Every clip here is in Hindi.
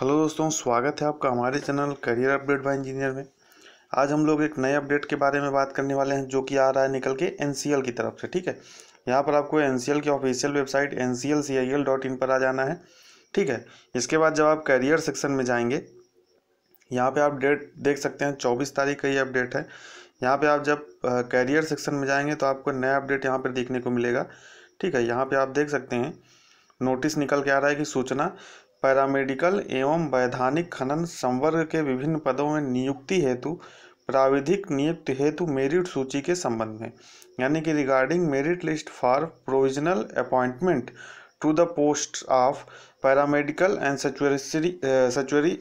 हेलो दोस्तों स्वागत है आपका हमारे channel career update by engineer में आज हम लोग एक नए अपडेट के बारे में बात करने वाले हैं जो कि आ रहा है निकल के एन की तरफ से ठीक है यहाँ पर आपको एन की ऑफिशियल वेबसाइट एन सी पर आ जाना है ठीक है इसके बाद जब आप करियर सेक्शन में जाएंगे यहाँ पे आप डेट देख सकते हैं चौबीस तारीख का ये अपडेट है यहाँ पे आप जब करियर सेक्शन में जाएंगे तो आपको नया अपडेट यहाँ पर देखने को मिलेगा ठीक है यहाँ पे आप देख सकते हैं नोटिस निकल के आ रहा है कि सूचना पैरामेडिकल एवं वैधानिक खनन संवर्ग के विभिन्न पदों में नियुक्ति हेतु प्राविधिक नियुक्ति हेतु मेरिट सूची के संबंध में यानी कि regarding merit list for provisional appointment to the post of paramedical and statutory statutory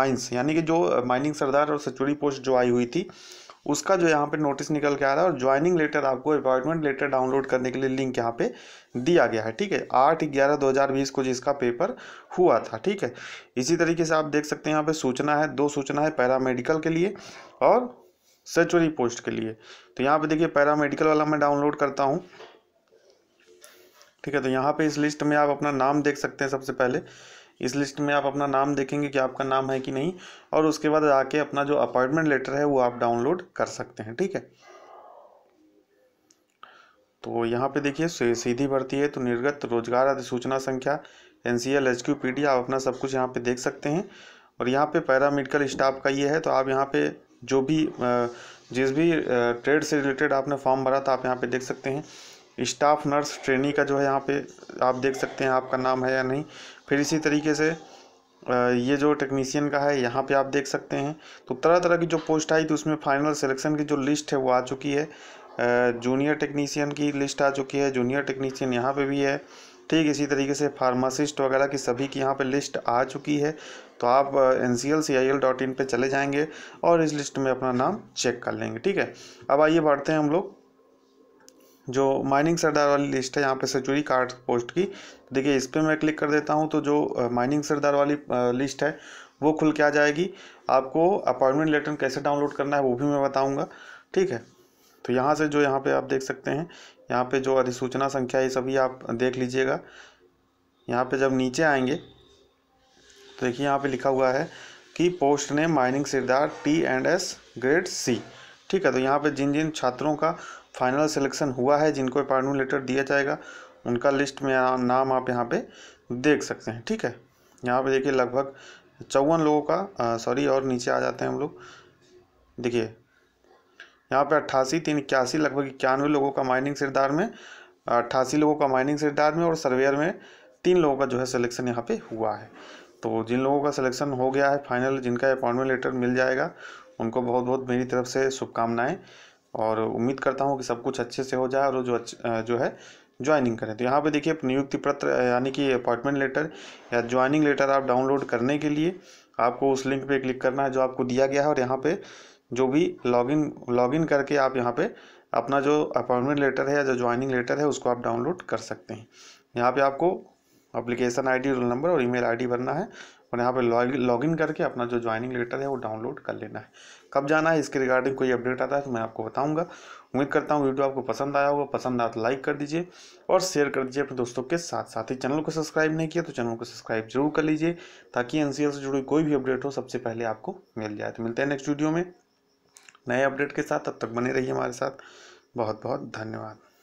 mines यानी कि जो माइनिंग uh, सरदार और सचुरी पोस्ट जो आई हुई थी उसका जो यहाँ पे नोटिस निकल के आ रहा है और ज्वाइनिंग लेटर आपको अपॉइंटमेंट लेटर डाउनलोड करने के लिए लिंक यहाँ पे दिया गया है ठीक है आठ ग्यारह दो हज़ार बीस को जिसका पेपर हुआ था ठीक है इसी तरीके से आप देख सकते हैं यहाँ पे सूचना है दो सूचना है पैरामेडिकल के लिए और सेचुरी पोस्ट के लिए तो यहाँ पे देखिए पैरामेडिकल वाला मैं डाउनलोड करता हूँ ठीक है तो यहाँ पर इस लिस्ट में आप अपना नाम देख सकते हैं सबसे पहले इस लिस्ट में आप अपना नाम देखेंगे कि आपका नाम है कि नहीं और उसके बाद आके अपना जो अपॉइंटमेंट लेटर है वो आप डाउनलोड कर सकते हैं ठीक है तो यहाँ पे देखिए सीधी भर्ती है तो निर्गत रोजगार अधिसूचना संख्या N C L H Q P D आप अपना सब कुछ यहाँ पे देख सकते हैं और यहाँ पे पैरामेडिकल स्टाफ का ये है तो आप यहाँ पे जो भी जिस भी ट्रेड से रिलेटेड आपने फॉर्म भरा था आप यहाँ पे देख सकते हैं स्टाफ नर्स ट्रेनी का जो है यहाँ पे आप देख सकते हैं आपका नाम है या नहीं फिर इसी तरीके से ये जो टेक्नीसियन का है यहाँ पे आप देख सकते हैं तो तरह तरह की जो पोस्ट आई थी उसमें फाइनल सिलेक्शन की जो लिस्ट है वो आ चुकी है जूनियर टेक्नीसियन की लिस्ट आ चुकी है जूनियर टेक्नीसियन यहाँ पे भी है ठीक इसी तरीके से फार्मासिस्ट वगैरह की सभी की यहाँ पे लिस्ट आ चुकी है तो आप N C L C I L dot in पर चले जाएंगे और इस लिस्ट में अपना नाम चेक कर लेंगे ठीक है अब आइए बढ़ते हैं हम लोग जो माइनिंग सरदार वाली लिस्ट है यहाँ पे से कार्ड पोस्ट की देखिए इस पर मैं क्लिक कर देता हूँ तो जो माइनिंग सरदार वाली लिस्ट है वो खुल के आ जाएगी आपको अपॉइंटमेंट लेटर कैसे डाउनलोड करना है वो भी मैं बताऊँगा ठीक है तो यहाँ से जो यहाँ पे आप देख सकते हैं यहाँ पे जो अधिसूचना संख्या ये सभी आप देख लीजिएगा यहाँ पे जब नीचे आएंगे तो देखिए यहाँ पे लिखा हुआ है कि पोस्ट ने mining sirdar T and S grade C ठीक है तो यहाँ पे जिन जिन छात्रों का फाइनल सिलेक्शन हुआ है जिनको अपॉइंटमेंट लेटर दिया जाएगा उनका लिस्ट में आ, नाम आप यहाँ पे देख सकते हैं ठीक है यहाँ पे देखिए लगभग चौवन लोगों का सॉरी और नीचे आ जाते हैं हम लोग देखिए यहाँ पे अट्ठासी तीन इक्यासी लगभग इक्यानवे लोगों का माइनिंग सिरदार में अट्ठासी लोगों का माइनिंग सिरदार में और सर्वेयर में तीन लोगों का जो है सिलेक्शन यहाँ पर हुआ है तो जिन लोगों का सिलेक्शन हो गया है फाइनल जिनका अपॉइंटमेंट लेटर मिल जाएगा उनको बहुत बहुत मेरी तरफ से शुभकामनाएँ और उम्मीद करता हूँ कि सब कुछ अच्छे से हो जाए और जो जो है ज्वाइनिंग करें तो यहाँ पे देखिए नियुक्ति पत्र यानी कि अपॉइंटमेंट लेटर या ज्वाइनिंग लेटर आप डाउनलोड करने के लिए आपको उस लिंक पे क्लिक करना है जो आपको दिया गया है और यहाँ पे जो भी लॉगिन लॉगिन करके आप यहाँ पे अपना जो अपॉइंटमेंट लेटर है या जो ज्वाइनिंग लेटर है उसको आप डाउनलोड कर सकते हैं यहाँ पर आपको अप्लीकेशन आई रोल नंबर और ई मेल भरना है और यहाँ पे लॉग इन करके अपना जो ज्वाइनिंग लेटर है वो डाउनलोड कर लेना है कब जाना है इसके रिगार्डिंग कोई अपडेट आता है तो मैं आपको बताऊँगा उम्मीद करता हूँ वीडियो आपको पसंद आया होगा पसंद आया तो लाइक कर दीजिए और शेयर कर दीजिए अपने दोस्तों के साथ साथ ही चैनल को सब्सक्राइब नहीं किया तो चैनल को सब्सक्राइब जरूर कर लीजिए ताकि एन से जुड़ी कोई भी अपडेट हो सबसे पहले आपको मिल जाए तो मिलते हैं नेक्स्ट वीडियो में नए अपडेट के साथ तब तक बने रहिए हमारे साथ बहुत बहुत धन्यवाद